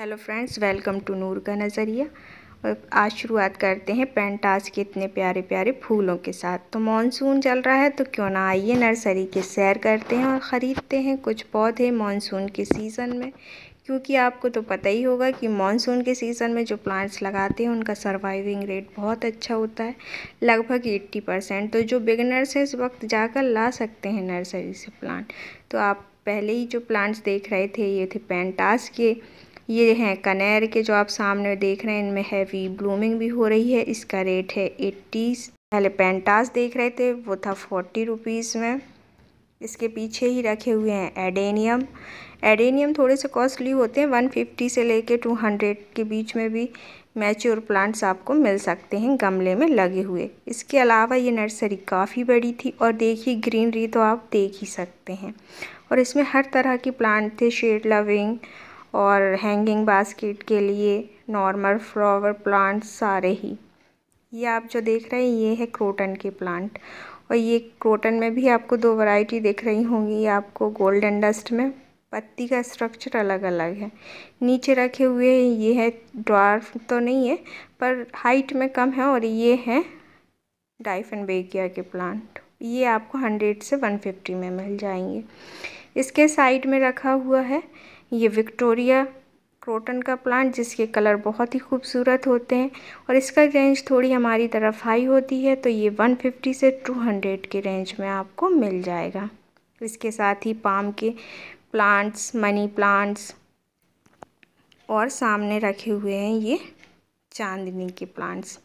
hello friends welcome to Noor का नज़रिया और आज शुरुआत करते हैं पेंटास के इतने प्यारे प्यारे फूलों के साथ तो मानसून चल रहा है तो क्यों ना आइए नर्सरी की सैर करते हैं और ख़रीदते हैं कुछ पौधे मानसून के सीज़न में क्योंकि आपको तो पता ही होगा कि मानसून के सीज़न में जो प्लांट्स लगाते हैं उनका सर्वाइविंग रेट बहुत अच्छा होता है लगभग 80 परसेंट तो जो बिगनर्स हैं इस वक्त जाकर ला सकते हैं नर्सरी से प्लांट तो आप पहले ही जो प्लांट्स देख रहे थे ये थे पेंटास के ये हैं कनेर के जो आप सामने देख रहे हैं इनमें हैवी ब्लूमिंग भी हो रही है इसका रेट है एट्टी पहले पेंटास देख रहे थे वो था फोर्टी रुपीज़ में इसके पीछे ही रखे हुए हैं एडेनियम एडेनियम थोड़े से कॉस्टली होते हैं वन फिफ्टी से लेके टू हंड्रेड के बीच में भी मैच्योर प्लांट्स आपको मिल सकते हैं गमले में लगे हुए इसके अलावा ये नर्सरी काफ़ी बड़ी थी और देखिए ग्रीनरी तो आप देख ही सकते हैं और इसमें हर तरह की प्लांट थे शेड लविंग और हैंगिंग बास्केट के लिए नॉर्मल फ्लावर प्लांट सारे ही ये आप जो देख रहे हैं ये है क्रोटन के प्लांट और ये क्रोटन में भी आपको दो वैरायटी देख रही होंगी आपको गोल्डन डस्ट में पत्ती का स्ट्रक्चर अलग अलग है नीचे रखे हुए ये है ड्वार्फ तो नहीं है पर हाइट में कम है और ये है डाइफन बेगिया के प्लांट ये आपको हंड्रेड से वन फिफ्टी में मिल जाएंगे इसके साइड में रखा हुआ है ये विक्टोरिया क्रोटन का प्लांट जिसके कलर बहुत ही खूबसूरत होते हैं और इसका रेंज थोड़ी हमारी तरफ हाई होती है तो ये 150 से 200 के रेंज में आपको मिल जाएगा इसके साथ ही पाम के प्लांट्स मनी प्लांट्स और सामने रखे हुए हैं ये चांदनी के प्लांट्स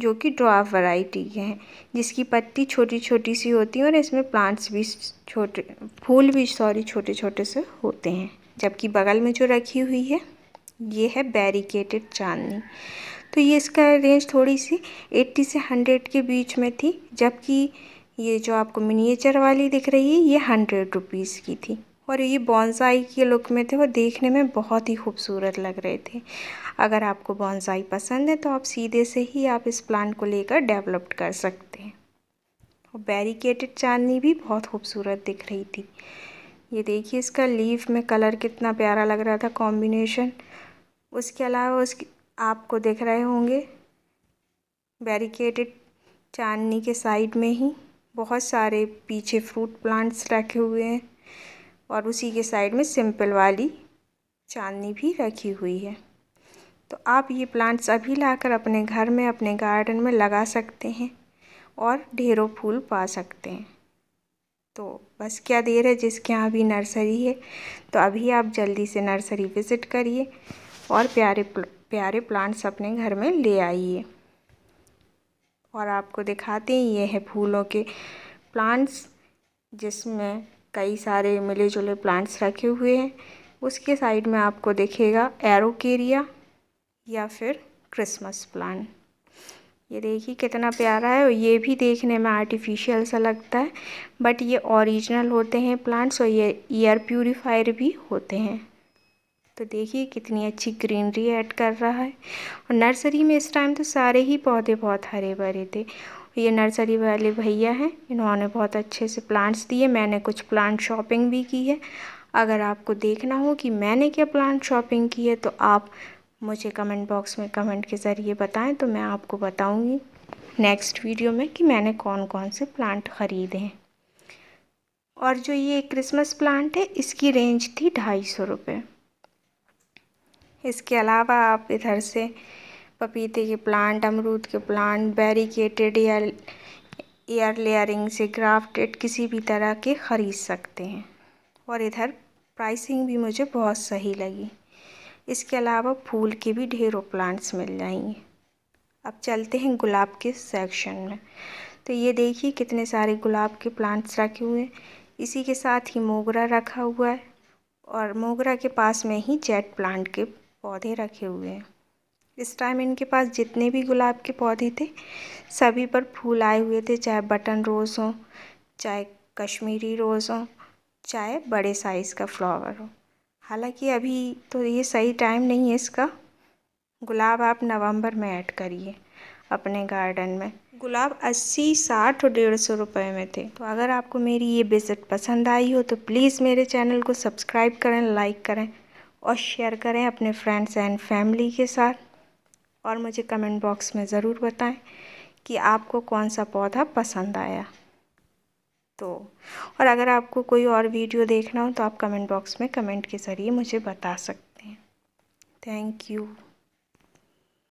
जो कि ड्राफ वैरायटी के हैं जिसकी पत्ती छोटी छोटी सी होती है और इसमें प्लांट्स भी छोटे फूल भी सॉरी छोटे छोटे से होते हैं जबकि बगल में जो रखी हुई है ये है बैरिकेटेड चांदनी तो ये इसका रेंज थोड़ी सी 80 से 100 के बीच में थी जबकि ये जो आपको मिनिएचर वाली दिख रही है ये हंड्रेड रुपीज़ की थी और ये बॉन्साई के लुक में थे वो देखने में बहुत ही खूबसूरत लग रहे थे अगर आपको बॉन्साई पसंद है तो आप सीधे से ही आप इस प्लांट को लेकर डेवलप्ड कर सकते हैं और बैरिकेटेड चांदनी भी बहुत खूबसूरत दिख रही थी ये देखिए इसका लीफ में कलर कितना प्यारा लग रहा था कॉम्बिनेशन उसके अलावा उस आपको देख रहे होंगे बैरिकेटेड चांदनी के साइड में ही बहुत सारे पीछे फ्रूट प्लांट्स रखे हुए हैं और उसी के साइड में सिंपल वाली चांदनी भी रखी हुई है तो आप ये प्लांट्स अभी लाकर अपने घर में अपने गार्डन में लगा सकते हैं और ढेरों फूल पा सकते हैं तो बस क्या देर है जिसके यहाँ अभी नर्सरी है तो अभी आप जल्दी से नर्सरी विज़िट करिए और प्यारे प्यारे प्लांट्स अपने घर में ले आइए और आपको दिखाते हैं ये है फूलों के प्लांट्स जिसमें कई सारे मिले जुले प्लांट्स रखे हुए हैं उसके साइड में आपको देखेगा एरोकेरिया या फिर क्रिसमस प्लांट ये देखिए कितना प्यारा है और ये भी देखने में आर्टिफिशियल सा लगता है बट ये ओरिजिनल होते हैं प्लांट्स और ये एयर प्यूरीफायर भी होते हैं तो देखिए कितनी अच्छी ग्रीनरी ऐड कर रहा है और नर्सरी में इस टाइम तो सारे ही पौधे बहुत हरे भरे थे ये नर्सरी वाले भैया हैं इन्होंने बहुत अच्छे से प्लांट्स दिए मैंने कुछ प्लांट शॉपिंग भी की है अगर आपको देखना हो कि मैंने क्या प्लांट शॉपिंग की है तो आप मुझे कमेंट बॉक्स में कमेंट के ज़रिए बताएं तो मैं आपको बताऊंगी नेक्स्ट वीडियो में कि मैंने कौन कौन से प्लांट ख़रीदे हैं और जो ये क्रिसमस प्लांट है इसकी रेंज थी ढाई सौ रुपये इसके अलावा आप इधर से पपीते के प्लांट अमरूद के प्लांट बैरिकेटेड या एयर लेयरिंग से ग्राफ्टेड किसी भी तरह के ख़रीद सकते हैं और इधर प्राइसिंग भी मुझे बहुत सही लगी इसके अलावा फूल के भी ढेरों प्लांट्स मिल जाएंगे अब चलते हैं गुलाब के सेक्शन में तो ये देखिए कितने सारे गुलाब के प्लांट्स रखे हुए हैं इसी के साथ ही मोगरा रखा हुआ है और मोगरा के पास में ही जेट प्लांट के पौधे रखे हुए हैं इस टाइम इनके पास जितने भी गुलाब के पौधे थे सभी पर फूल आए हुए थे चाहे बटन रोज़ हों चाहे कश्मीरी रोज़ हों चाहे बड़े साइज़ का फ्लावर हो हालांकि अभी तो ये सही टाइम नहीं है इसका गुलाब आप नवंबर में ऐड करिए अपने गार्डन में गुलाब अस्सी साठ और डेढ़ सौ रुपये में थे तो अगर आपको मेरी ये विज़िट पसंद आई हो तो प्लीज़ मेरे चैनल को सब्सक्राइब करें लाइक करें और शेयर करें अपने फ्रेंड्स एंड फैमिली के साथ और मुझे कमेंट बॉक्स में ज़रूर बताएं कि आपको कौन सा पौधा पसंद आया तो और अगर आपको कोई और वीडियो देखना हो तो आप कमेंट बॉक्स में कमेंट के ज़रिए मुझे बता सकते हैं थैंक यू